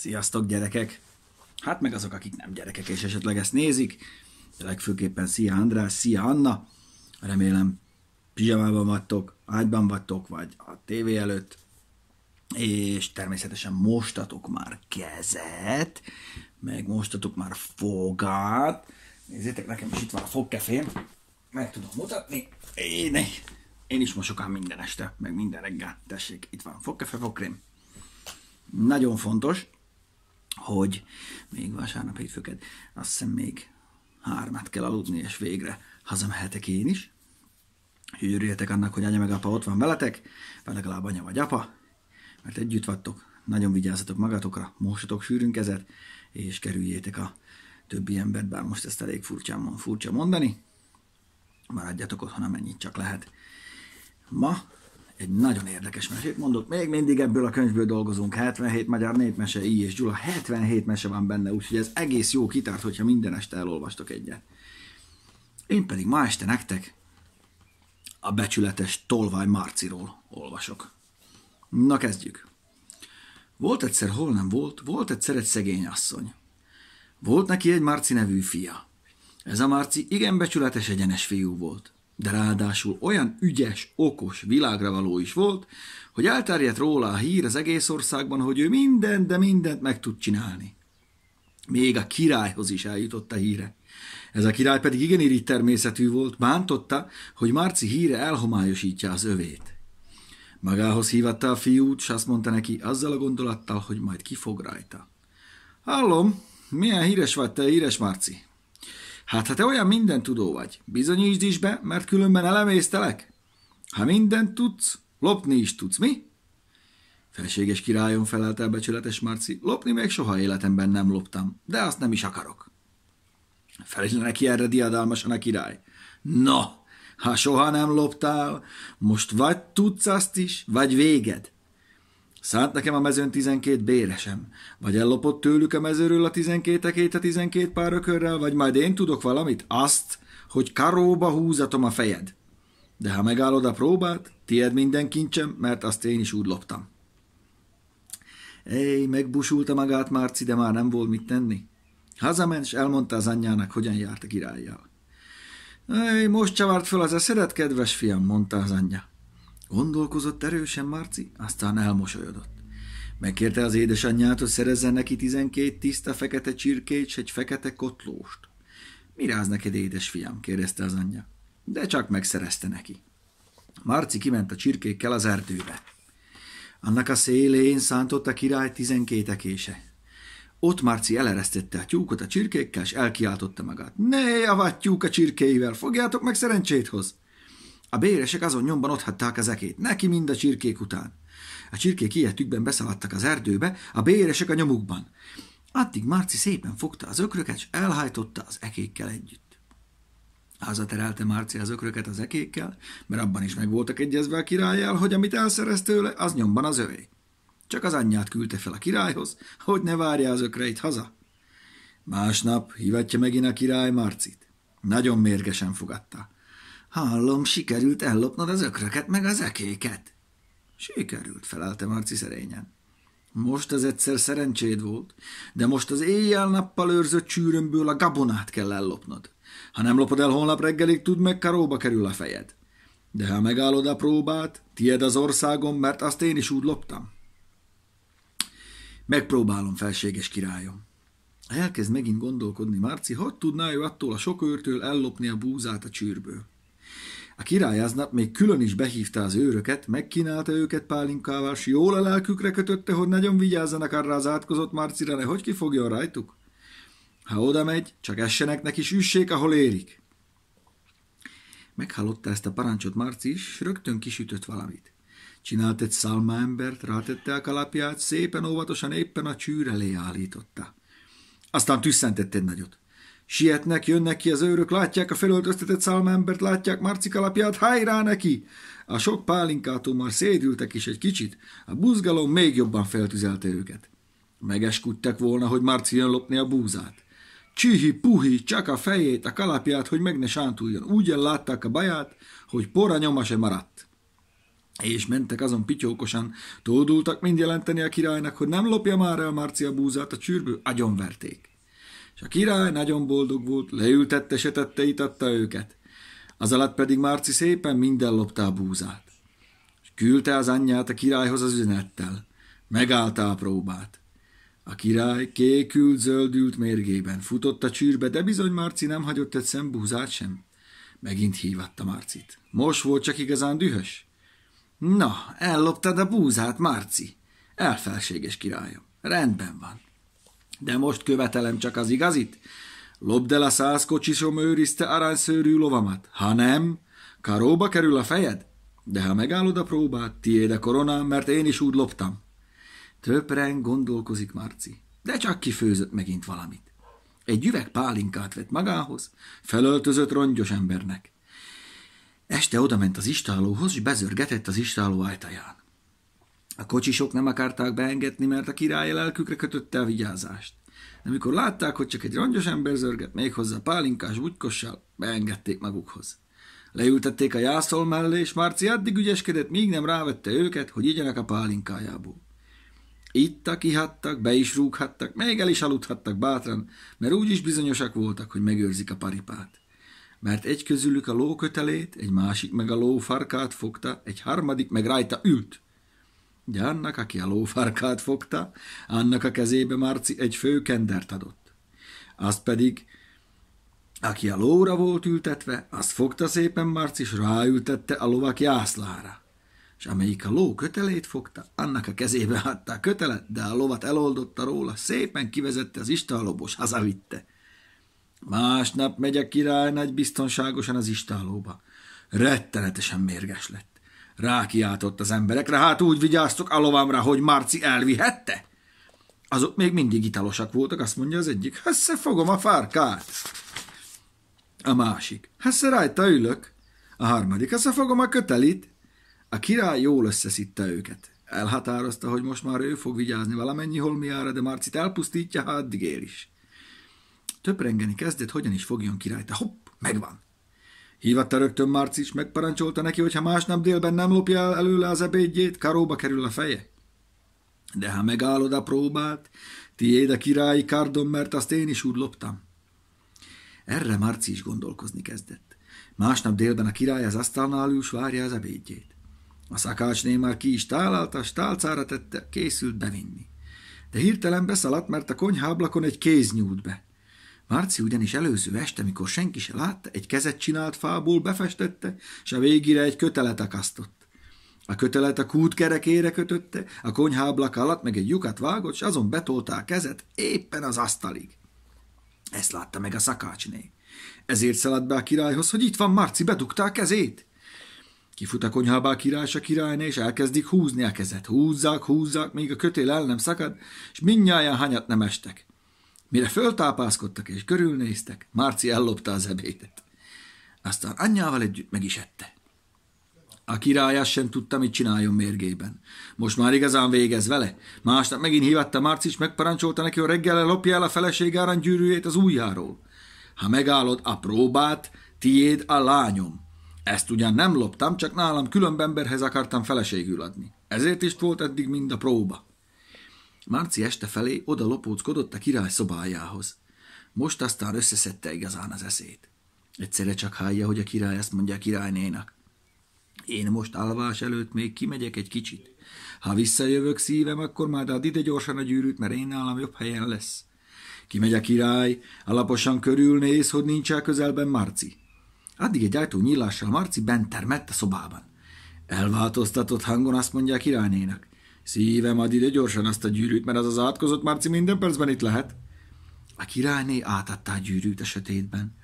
Sziasztok gyerekek! Hát meg azok, akik nem gyerekek és esetleg ezt nézik, de legfőképpen szia András, szia Anna, remélem pizsamában vagytok, ágyban vagytok, vagy a tévé előtt, és természetesen mostatok már kezet, meg mostatok már fogát. Nézzétek, nekem is itt van a fogkefém, meg tudom mutatni. Én, én is mosok ám minden este, meg minden reggel. Tessék, itt van fogkefe, fogkrém. Nagyon fontos, hogy még vasárnap hétfőket, azt hiszem még hármat kell aludni, és végre hazamehetek én is. Úgyhogy örüljetek annak, hogy anya meg apa ott van veletek, vagy legalább anya vagy apa, mert együtt vagytok, nagyon vigyázzatok magatokra, mosatok sűrűn kezet, és kerüljétek a többi embert, bár most ezt elég furcsán, furcsa mondani, maradjatok otthon, amennyit csak lehet. Ma egy nagyon érdekes mesét mondok. Még mindig ebből a könyvből dolgozunk. 77 magyar népmese, I és Gyula. 77 mese van benne, úgyhogy ez egész jó kitart, hogyha minden este elolvastok egyet. Én pedig ma este nektek a becsületes Tolvaj Marciról olvasok. Na kezdjük. Volt egyszer, hol nem volt, volt egyszer egy szegény asszony. Volt neki egy Marci nevű fia. Ez a Marci igen becsületes egyenes fiú volt de ráadásul olyan ügyes, okos, világra való is volt, hogy elterjedt róla a hír az egész országban, hogy ő mindent, de mindent meg tud csinálni. Még a királyhoz is eljutott a híre. Ez a király pedig igen irigy természetű volt, bántotta, hogy Márci híre elhomályosítja az övét. Magához hívatta a fiút, és azt mondta neki azzal a gondolattal, hogy majd kifog rajta. Hallom, milyen híres vagy te, híres Márci, Hát ha te olyan minden tudó vagy, bizonyítsd is be, mert különben elemésztelek. Ha mindent tudsz, lopni is tudsz, mi? Felséges királyon felelt el becsületes Marci, lopni még soha életemben nem loptam, de azt nem is akarok. Felül neki erre diadalmasan a király. No, ha soha nem loptál, most vagy tudsz azt is, vagy véged. Szállt nekem a mezőn tizenkét béresem. Vagy ellopott tőlük a mezőről a tizenkétekét a tizenkét pár ökörrel, vagy majd én tudok valamit? Azt, hogy karóba húzatom a fejed. De ha megállod a próbát, tied minden kincsem, mert azt én is úgy loptam. Éj, megbusulta magát Márci, de már nem volt mit tenni. Hazament, és elmondta az anyjának, hogyan járt a királyjal. Éj, most csavart föl az eszedet, kedves fiam, mondta az anyja. Gondolkozott erősen Marci, aztán elmosolyodott. Megkérte az édesanyját, hogy szerezzen neki tizenkét tiszta fekete csirkét és egy fekete kotlóst. Mi ráz neked, édesfiam? kérdezte az anyja. De csak megszerezte neki. Marci kiment a csirkékkel az erdőbe. Annak a szélén szántott a király tizenkét ekése. Ott Marci eleresztette a tyúkot a csirkékkel, és elkiáltotta magát. Ne tyúk a csirkéivel, fogjátok meg szerencsét hoz! A béresek azon nyomban otthatták az ekét, neki mind a csirkék után. A csirkék ilyetükben beszaladtak az erdőbe, a béresek a nyomukban. Addig Marci szépen fogta az ökröket, és elhajtotta az ekékkel együtt. Hazaterelte Marci az ökröket az ekékkel, mert abban is meg voltak egyezve a királyjal, hogy amit elszerez tőle, az nyomban az övé. Csak az anyját küldte fel a királyhoz, hogy ne várja az ökreit haza. Másnap hivatja megint a király Marcit. Nagyon mérgesen fogadta. Hallom, sikerült ellopnod az ökröket meg az ekéket. Sikerült, felelte Marci szerényen. Most az egyszer szerencséd volt, de most az éjjel-nappal őrzött csűrömből a gabonát kell ellopnod. Ha nem lopod el holnap reggelig, tudd meg, karóba kerül a fejed. De ha megállod a próbát, tied az országom, mert azt én is úgy loptam. Megpróbálom, felséges királyom. Elkezd megint gondolkodni Márci, hogy tudná ő attól a sok őrtől ellopni a búzát a csűrből. A király aznap még külön is behívta az őröket, megkínálta őket pálinkával, s jól a lelkükre kötötte, hogy nagyon vigyázzanak arra az átkozott marcira, hogy kifogjon rajtuk. Ha oda megy, csak essenek neki, s üssék, ahol érik. Meghallotta ezt a parancsot Marci is, rögtön kisütött valamit. Csinált egy szalma embert, rátette a kalapját, szépen óvatosan éppen a csűr elé állította. Aztán tüsszentett egy nagyot. Sietnek, jönnek ki az őrök, látják a felöltöztetett szalmembert, látják Marci kalapját hajrá neki! A sok pálinkától már szédültek is egy kicsit, a buzgalom még jobban feltüzelte őket. Megeskudtak volna, hogy Marci jön lopni a búzát. Csihi, puhi, csak a fejét, a kalapját, hogy meg ne sántuljon. Úgy látták a baját, hogy pora nyoma se maradt. És mentek azon pityókosan, tódultak mind jelenteni a királynak, hogy nem lopja már el Marcia búzát a csűrből, agyonverték. És a király nagyon boldog volt, leültette, setette, itatta őket. Az alatt pedig Márci szépen minden lopta a búzát. És küldte az anyját a királyhoz az üzenettel. Megállta a próbát. A király kékült, zöldült mérgében, futott a csűrbe, de bizony Márci nem hagyott egy szembúzát búzát sem. Megint hívatta Márcit. Most volt csak igazán dühös. Na, elloptad a búzát, Márci. Elfelséges királyom. Rendben van. De most követelem csak az igazit. Lopd el a száz kocsisom őrizte aranyszőrű lovamat. Ha nem, karóba kerül a fejed. De ha megállod a próbát, tiéd a korona, mert én is úgy loptam. Töpren gondolkozik Marci, de csak kifőzött megint valamit. Egy üveg pálinkát vett magához, felöltözött rongyos embernek. Este odament az istálóhoz, és bezörgetett az istáló ajtaján. A kocsisok nem akarták beengedni, mert a király lelkükre kötötte a vigyázást. De mikor látták, hogy csak egy rongyos ember zörget, méghozzá pálinkás bugykossal, beengedték magukhoz. Leültették a jászol mellé, és Márci addig ügyeskedett, míg nem rávette őket, hogy igyenek a pálinkájából. Ittak, ihattak, be is rúghattak, még el is aludhattak bátran, mert úgy is bizonyosak voltak, hogy megőrzik a paripát. Mert egy közülük a lókötelét, egy másik meg a ló farkát fogta, egy harmadik meg rajta ült – de annak, aki a lófarkát fogta, annak a kezébe Marci egy főkendert adott. Azt pedig, aki a lóra volt ültetve, azt fogta szépen Marci, és ráültette a lovak jászlára. És amelyik a ló kötelét fogta, annak a kezébe adta a kötelet, de a lovat eloldotta róla, szépen kivezette az istálóból, hazavitte. Másnap megy a király nagy biztonságosan az istálóba. Rettenetesen mérges lett rákiáltott az emberekre. Hát úgy vigyáztok alovámra, hogy Marci elvihette? Azok még mindig italosak voltak, azt mondja az egyik. Hesse fogom a fárkát. A másik. Hesse rajta ülök. A harmadik. Hesse fogom a kötelit. A király jól összeszitte őket. Elhatározta, hogy most már ő fog vigyázni valamennyi holmiára, de Marcit elpusztítja, ha addig él is. Töprengeni kezdett, hogyan is fogjon királyt. hopp, megvan. Hívatta rögtön Márcis, megparancsolta neki, hogy ha másnap délben nem lopja el előle az ebédjét, karóba kerül a feje. De ha megállod a próbát, tiéd a királyi kardom, mert azt én is úgy loptam. Erre Márci is gondolkozni kezdett. Másnap délben a király az asztalnál ül, várja az ebédjét. A szakácsné már ki is a stálcára tette, készült bevinni. De hirtelen beszaladt, mert a konyháblakon egy kéz nyúlt be. Marci ugyanis előző este, mikor senki se látta, egy kezet csinált fából, befestette, és a végére egy kötelet akasztott. A kötelet a kút kerekére kötötte, a konyháblak alatt meg egy lyukat vágott, és azon betolta a kezet éppen az asztalig. Ezt látta meg a szakácsné. Ezért szaladt be a királyhoz, hogy itt van Marci, bedugta a kezét. Kifut a konyhába a király és a királyné, és elkezdik húzni a kezet. Húzzák, húzzák, még a kötél el nem szakad, és mindnyáján hanyat nem estek. Mire föltápászkodtak és körülnéztek, Márci ellopta az ebédet. Aztán anyjával együtt meg is ette. A királyás sem tudta, mit csináljon mérgében. Most már igazán végez vele. Másnap megint hívatta Márci, és megparancsolta neki, hogy reggel lopja el a feleség áran gyűrűjét az ujjáról. Ha megállod a próbát, tiéd a lányom. Ezt ugyan nem loptam, csak nálam különbemberhez akartam feleségül adni. Ezért is volt eddig mind a próba. Márci este felé oda lopóckodott a király szobájához. Most aztán összeszedte igazán az eszét. Egyszerre csak hallja, hogy a király ezt mondja a királynénak. Én most alvás előtt még kimegyek egy kicsit. Ha visszajövök szívem, akkor már add ide gyorsan a gyűrűt, mert én nálam jobb helyen lesz. Kimegy a király, alaposan körülnéz, hogy nincs el közelben Marci. Addig egy ajtó nyílással Marci bent termett a szobában. Elváltoztatott hangon azt mondja a királynénak. Szívem, ad ide gyorsan azt a gyűrűt, mert az az átkozott Marci minden percben itt lehet. A királyné átadta a gyűrűt a sötétben.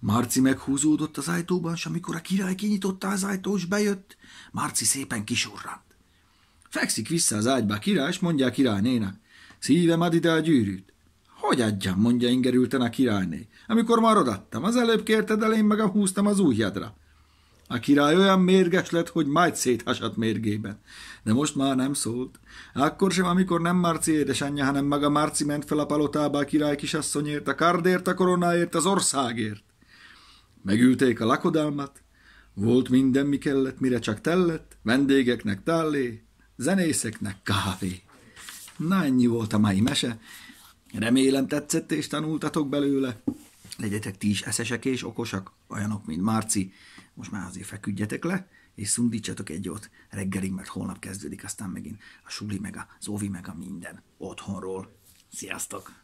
Marci meghúzódott az ajtóban, és amikor a király kinyitotta az ajtó, és bejött, Marci szépen kisurrant. Fekszik vissza az ágyba a király, és mondja a királynének, szívem, ad ide a gyűrűt. Hogy adjam, mondja ingerülten a királyné. Amikor már odattam, az előbb kérted el, én meg a húztam az ujjadra. A király olyan mérges lett, hogy majd széthasadt mérgében. De most már nem szólt. Akkor sem, amikor nem Marci édesanyja, hanem maga Marci ment fel a palotába a király kisasszonyért, a kardért, a koronáért, az országért. Megülték a lakodalmat, volt minden, mi kellett, mire csak tellett, vendégeknek tálé, zenészeknek kávé. Na, ennyi volt a mai mese. Remélem tetszett és tanultatok belőle. Legyetek ti is eszesek és okosak, olyanok, mint Márci most már azért feküdjetek le, és szundítsatok egy jót reggelig, mert holnap kezdődik aztán megint a suli, meg a zóvi, meg a minden otthonról. Sziasztok!